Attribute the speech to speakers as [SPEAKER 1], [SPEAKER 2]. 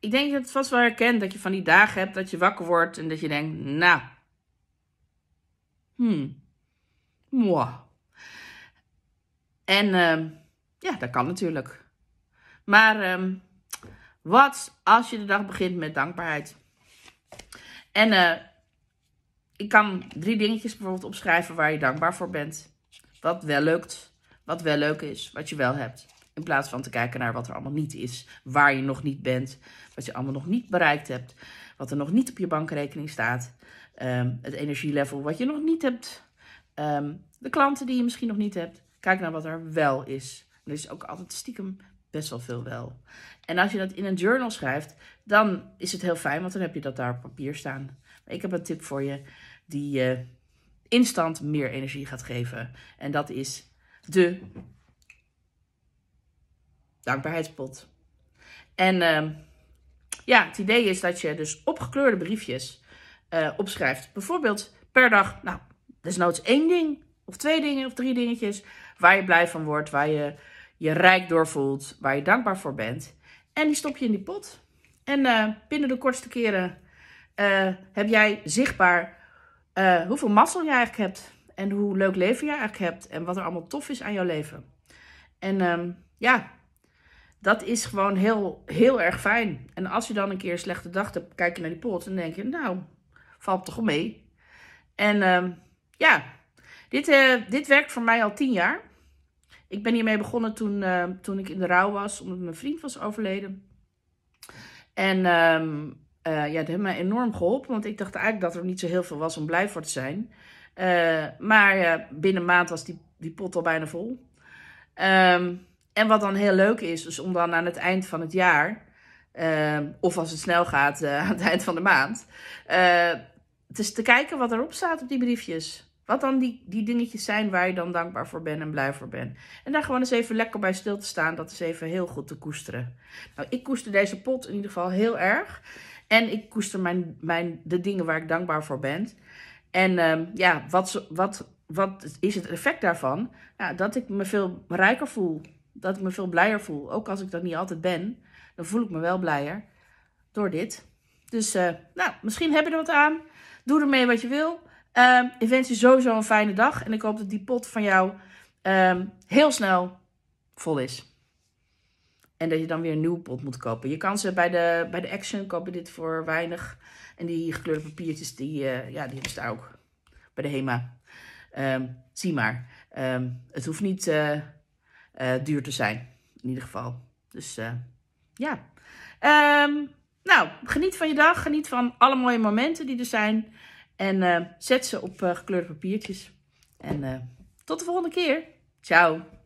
[SPEAKER 1] Ik denk dat je het vast wel herkent dat je van die dagen hebt dat je wakker wordt en dat je denkt, nou, hmm, moi. En ehm, ja, dat kan natuurlijk. Maar ehm, wat als je de dag begint met dankbaarheid? En eh, ik kan drie dingetjes bijvoorbeeld opschrijven waar je dankbaar voor bent. Wat wel lukt, wat wel leuk is, wat je wel hebt. In plaats van te kijken naar wat er allemaal niet is, waar je nog niet bent, wat je allemaal nog niet bereikt hebt, wat er nog niet op je bankrekening staat, ehm, het energielevel wat je nog niet hebt, ehm, de klanten die je misschien nog niet hebt. Kijk naar wat er wel is. Er is ook altijd stiekem best wel veel wel. En als je dat in een journal schrijft, dan is het heel fijn, want dan heb je dat daar op papier staan. Ik heb een tip voor je die je instant meer energie gaat geven. En dat is de dankbaarheidspot. En ehm, ja, het idee is dat je dus opgekleurde briefjes eh, opschrijft. Bijvoorbeeld per dag, nou, desnoods één ding, of twee dingen, of drie dingetjes. Waar je blij van wordt, waar je je rijk door voelt, waar je dankbaar voor bent. En die stop je in die pot. En eh, binnen de kortste keren eh, heb jij zichtbaar hoeveel mazzel je eigenlijk hebt. En hoe leuk leven je eigenlijk hebt. En wat er allemaal tof is aan jouw leven. En ehm, ja, dat is gewoon heel, heel erg fijn. En als je dan een keer een slechte dag hebt, kijk je naar die pot en denk je, nou, valt toch mee. En ehm, ja, dit, eh, dit werkt voor mij al tien jaar. Ik ben hiermee begonnen toen, ehm, toen ik in de rouw was, omdat mijn vriend was overleden. En het ehm, eh, ja, het heeft mij enorm geholpen, want ik dacht eigenlijk dat er niet zo heel veel was om blij voor te zijn. Eh, maar binnen een maand was die, die pot al bijna vol. Um, en wat dan heel leuk is, is om dan aan het eind van het jaar, ehm, of als het snel gaat, eh, aan het eind van de maand, dus te kijken wat erop staat op die briefjes. Wat dan die, die dingetjes zijn waar je dan dankbaar voor bent en blij voor bent. En daar gewoon eens even lekker bij stil te staan. Dat is even heel goed te koesteren. Nou, ik koester deze pot in ieder geval heel erg. En ik koester mijn, mijn, de dingen waar ik dankbaar voor ben. En ehm, ja, wat, wat, wat is het effect daarvan? Ja, nou, dat ik me veel rijker voel dat ik me veel blijer voel. Ook als ik dat niet altijd ben, dan voel ik me wel blijer door dit. Dus eh, nou, misschien heb je er wat aan. Doe ermee wat je wil. Ehm, ik wens je sowieso een fijne dag. En ik hoop dat die pot van jou ehm, heel snel vol is. En dat je dan weer een nieuwe pot moet kopen. Je kan ze bij de, bij de Action kopen dit voor weinig. En die gekleurde papiertjes, die, uh, ja, die hebben ze daar ook. Bij de HEMA. Ehm, zie maar. het hoeft niet... Eh, eh, duur te zijn. In ieder geval. Dus eh, ja. Ehm, nou, geniet van je dag. Geniet van alle mooie momenten die er zijn. En eh, zet ze op gekleurde papiertjes. En tot de volgende keer. Ciao.